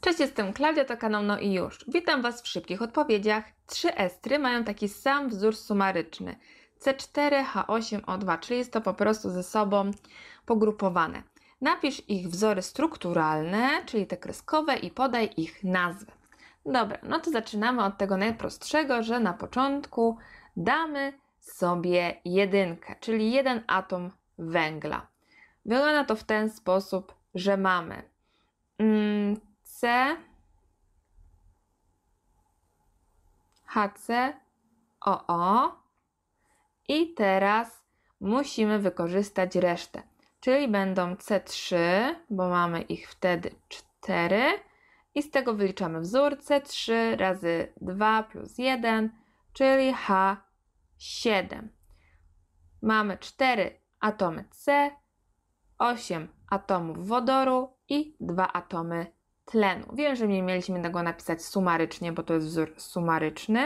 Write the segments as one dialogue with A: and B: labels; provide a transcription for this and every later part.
A: Cześć, jestem Klaudia, to kanał No i Już. Witam Was w szybkich odpowiedziach. Trzy estry mają taki sam wzór sumaryczny C4H8O2, czyli jest to po prostu ze sobą pogrupowane. Napisz ich wzory strukturalne, czyli te kreskowe i podaj ich nazwy. Dobra, no to zaczynamy od tego najprostszego, że na początku damy sobie jedynkę, czyli jeden atom węgla. Wygląda to w ten sposób, że mamy C HC OO i teraz musimy wykorzystać resztę, czyli będą C3, bo mamy ich wtedy 4 i z tego wyliczamy wzór C3 razy 2 plus 1, czyli H7. Mamy 4 atomy C, 8 atomów wodoru i 2 atomy C tlenu. Wiem, że nie mieliśmy tego napisać sumarycznie, bo to jest wzór sumaryczny,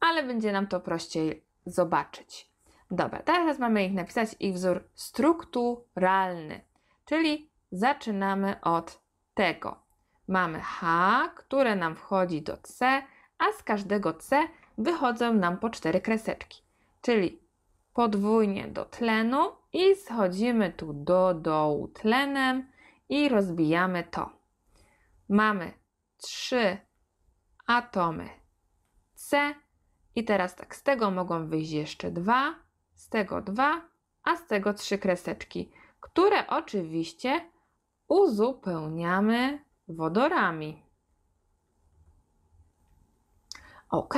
A: ale będzie nam to prościej zobaczyć. Dobra, teraz mamy ich napisać ich wzór strukturalny, czyli zaczynamy od tego. Mamy H, które nam wchodzi do C, a z każdego C wychodzą nam po cztery kreseczki, czyli podwójnie do tlenu i schodzimy tu do dołu tlenem i rozbijamy to mamy trzy atomy C i teraz tak, z tego mogą wyjść jeszcze dwa, z tego dwa, a z tego trzy kreseczki, które oczywiście uzupełniamy wodorami. Ok,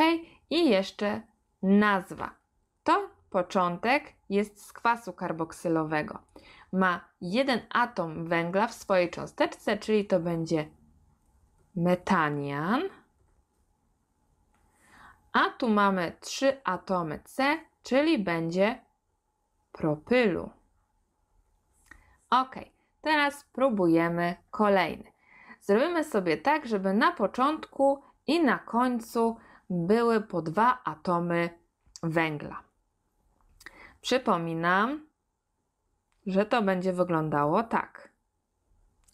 A: i jeszcze nazwa. To początek jest z kwasu karboksylowego. Ma jeden atom węgla w swojej cząsteczce, czyli to będzie metanian. A tu mamy trzy atomy C, czyli będzie propylu. Ok, teraz próbujemy kolejny. Zrobimy sobie tak, żeby na początku i na końcu były po dwa atomy węgla. Przypominam, że to będzie wyglądało tak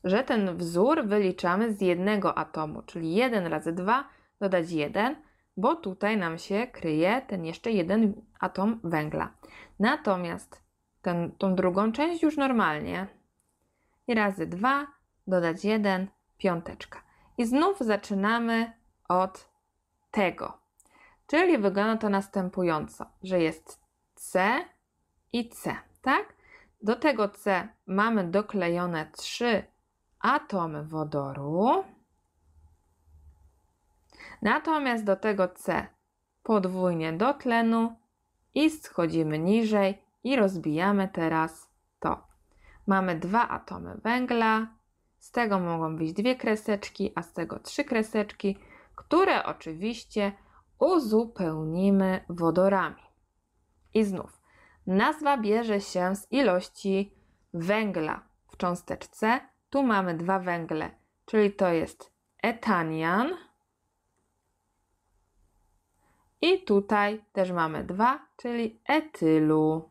A: że ten wzór wyliczamy z jednego atomu, czyli 1 razy 2 dodać 1, bo tutaj nam się kryje ten jeszcze jeden atom węgla. Natomiast ten, tą drugą część już normalnie i razy 2 dodać 1, piąteczka. I znów zaczynamy od tego. Czyli wygląda to następująco, że jest C i C, tak? Do tego C mamy doklejone trzy atom wodoru. Natomiast do tego C podwójnie do tlenu i schodzimy niżej i rozbijamy teraz to. Mamy dwa atomy węgla, z tego mogą być dwie kreseczki, a z tego trzy kreseczki, które oczywiście uzupełnimy wodorami. I znów, nazwa bierze się z ilości węgla w cząsteczce tu mamy dwa węgle, czyli to jest etanian. I tutaj też mamy dwa, czyli etylu.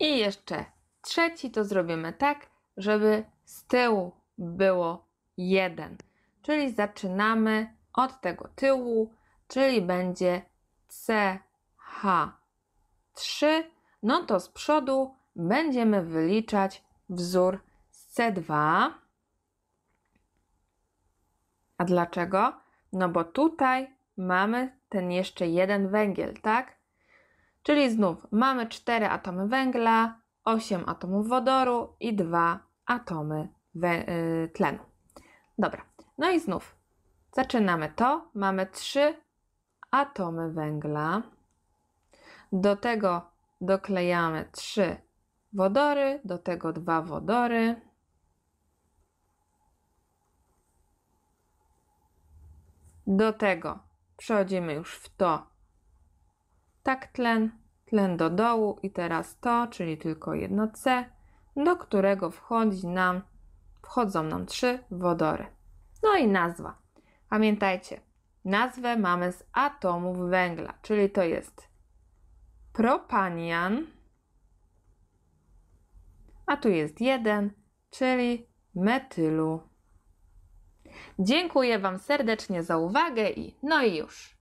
A: I jeszcze trzeci to zrobimy tak, żeby z tyłu było jeden. Czyli zaczynamy od tego tyłu, czyli będzie CH3. No to z przodu będziemy wyliczać wzór z C2. A dlaczego? No bo tutaj mamy ten jeszcze jeden węgiel, tak? Czyli znów mamy 4 atomy węgla, 8 atomów wodoru i 2 atomy yy, tlenu. Dobra, no i znów zaczynamy to. Mamy 3 atomy węgla. Do tego doklejamy 3 wodory, do tego dwa wodory. Do tego przechodzimy już w to, tak tlen, tlen do dołu i teraz to, czyli tylko jedno C, do którego wchodzi nam, wchodzą nam trzy wodory. No i nazwa. Pamiętajcie, nazwę mamy z atomów węgla, czyli to jest propanian, a tu jest jeden, czyli metylu. Dziękuję Wam serdecznie za uwagę i no i już.